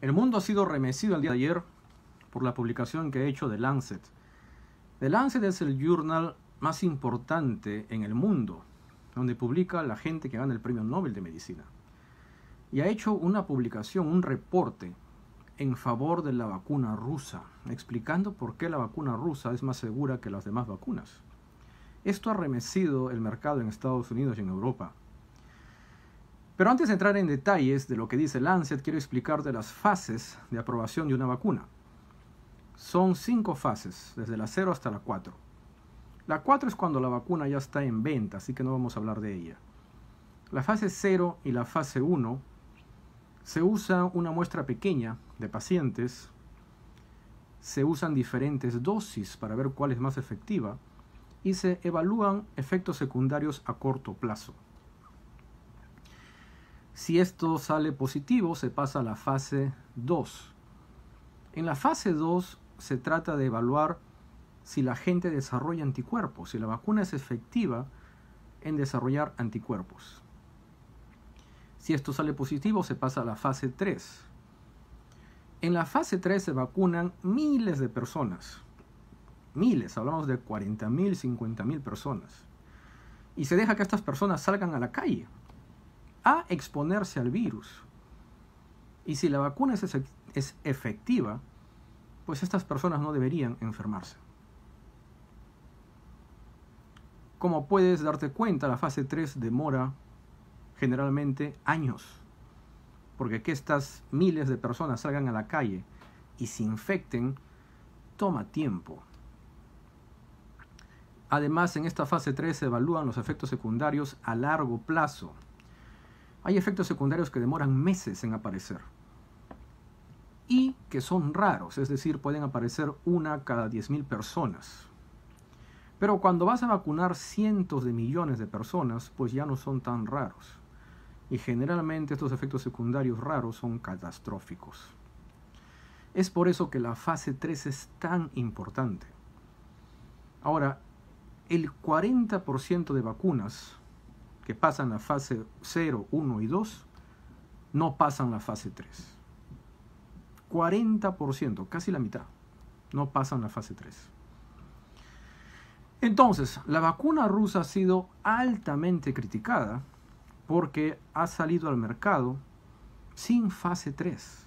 El mundo ha sido remecido el día de ayer por la publicación que ha hecho de Lancet. The Lancet es el journal más importante en el mundo, donde publica la gente que gana el Premio Nobel de Medicina. Y ha hecho una publicación, un reporte en favor de la vacuna rusa, explicando por qué la vacuna rusa es más segura que las demás vacunas. Esto ha remecido el mercado en Estados Unidos y en Europa. Pero antes de entrar en detalles de lo que dice Lancet, quiero explicar de las fases de aprobación de una vacuna. Son cinco fases, desde la 0 hasta la 4. La 4 es cuando la vacuna ya está en venta, así que no vamos a hablar de ella. La fase 0 y la fase 1 se usa una muestra pequeña de pacientes, se usan diferentes dosis para ver cuál es más efectiva y se evalúan efectos secundarios a corto plazo. Si esto sale positivo, se pasa a la fase 2. En la fase 2 se trata de evaluar si la gente desarrolla anticuerpos, si la vacuna es efectiva en desarrollar anticuerpos. Si esto sale positivo, se pasa a la fase 3. En la fase 3 se vacunan miles de personas. Miles, hablamos de 40.000, 50.000 personas. Y se deja que estas personas salgan a la calle a exponerse al virus. Y si la vacuna es, efectiva, pues estas personas no deberían enfermarse. Como puedes darte cuenta, la fase 3 demora generalmente años, porque que estas miles de personas salgan a la calle y se infecten toma tiempo. Además, en esta fase 3 se evalúan los efectos secundarios a largo plazo, hay efectos secundarios que demoran meses en aparecer y que son raros, es decir, pueden aparecer una cada 10.000 personas. Pero cuando vas a vacunar cientos de millones de personas, pues ya no son tan raros. Y generalmente estos efectos secundarios raros son catastróficos. Es por eso que la fase 3 es tan importante. Ahora, el 40% de vacunas que pasan la fase 0, 1 y 2 no pasan la fase 3. 40%, casi la mitad, no pasan la fase 3. Entonces, la vacuna rusa ha sido altamente criticada porque ha salido al mercado sin fase 3.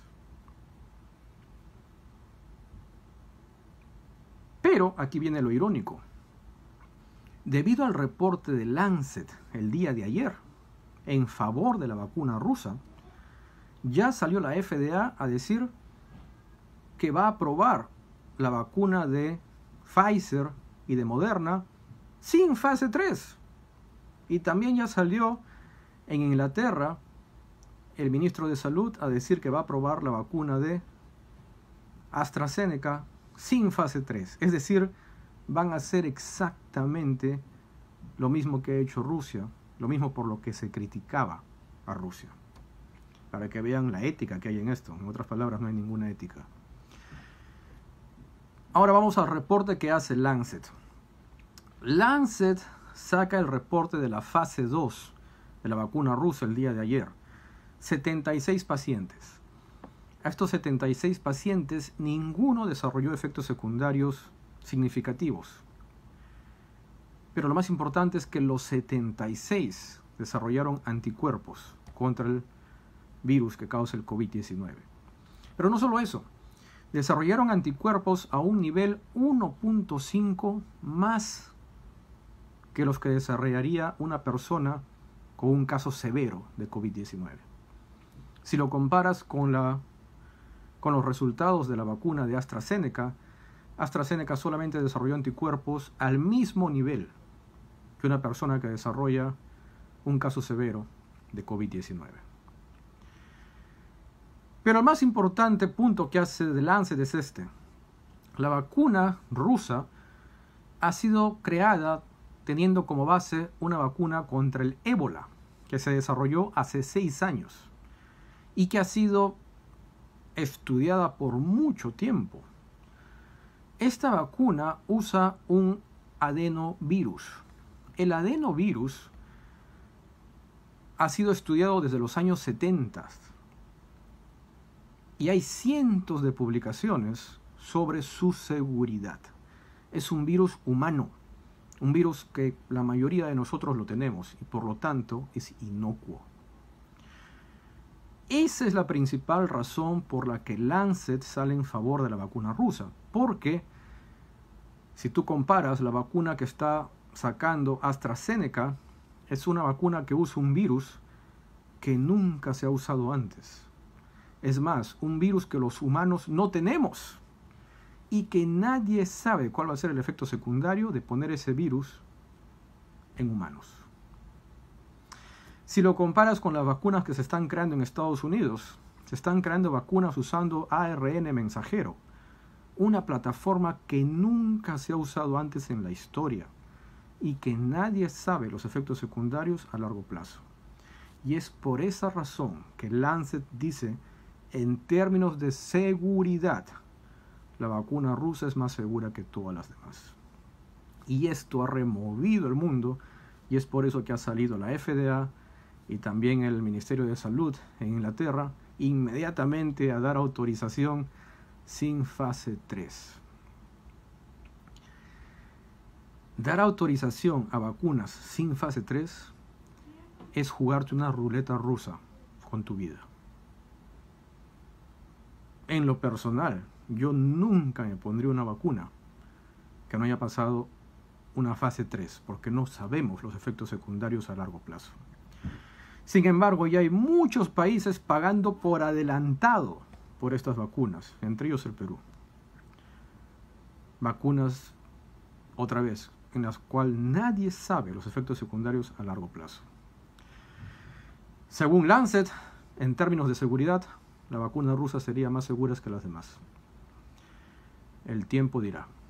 Pero aquí viene lo irónico. Debido al reporte de Lancet el día de ayer en favor de la vacuna rusa, ya salió la FDA a decir que va a aprobar la vacuna de Pfizer y de Moderna sin fase 3. Y también ya salió en Inglaterra el ministro de Salud a decir que va a aprobar la vacuna de AstraZeneca sin fase 3. Es decir, van a hacer exactamente lo mismo que ha hecho Rusia, lo mismo por lo que se criticaba a Rusia, para que vean la ética que hay en esto. En otras palabras, no hay ninguna ética. Ahora vamos al reporte que hace Lancet. Lancet saca el reporte de la fase 2 de la vacuna rusa el día de ayer. 76 pacientes. A estos 76 pacientes ninguno desarrolló efectos secundarios significativos. Pero lo más importante es que los 76 desarrollaron anticuerpos contra el virus que causa el COVID-19. Pero no solo eso, desarrollaron anticuerpos a un nivel 1.5 más que los que desarrollaría una persona con un caso severo de COVID-19. Si lo comparas con, la, con los resultados de la vacuna de AstraZeneca, AstraZeneca solamente desarrolló anticuerpos al mismo nivel que una persona que desarrolla un caso severo de COVID-19. Pero el más importante punto que hace de lance es este. La vacuna rusa ha sido creada teniendo como base una vacuna contra el ébola, que se desarrolló hace seis años y que ha sido estudiada por mucho tiempo esta vacuna usa un adenovirus. El adenovirus ha sido estudiado desde los años 70 y hay cientos de publicaciones sobre su seguridad. Es un virus humano, un virus que la mayoría de nosotros lo tenemos y por lo tanto es inocuo. Esa es la principal razón por la que Lancet sale en favor de la vacuna rusa, porque si tú comparas la vacuna que está sacando AstraZeneca, es una vacuna que usa un virus que nunca se ha usado antes. Es más, un virus que los humanos no tenemos y que nadie sabe cuál va a ser el efecto secundario de poner ese virus en humanos. Si lo comparas con las vacunas que se están creando en Estados Unidos, se están creando vacunas usando ARN mensajero una plataforma que nunca se ha usado antes en la historia y que nadie sabe los efectos secundarios a largo plazo. Y es por esa razón que Lancet dice, en términos de seguridad, la vacuna rusa es más segura que todas las demás. Y esto ha removido el mundo y es por eso que ha salido la FDA y también el Ministerio de Salud en Inglaterra inmediatamente a dar autorización sin fase 3. Dar autorización a vacunas sin fase 3 es jugarte una ruleta rusa con tu vida. En lo personal, yo nunca me pondría una vacuna que no haya pasado una fase 3, porque no sabemos los efectos secundarios a largo plazo. Sin embargo, ya hay muchos países pagando por adelantado por estas vacunas, entre ellos el Perú. Vacunas, otra vez, en las cuales nadie sabe los efectos secundarios a largo plazo. Según Lancet, en términos de seguridad, la vacuna rusa sería más segura que las demás. El tiempo dirá.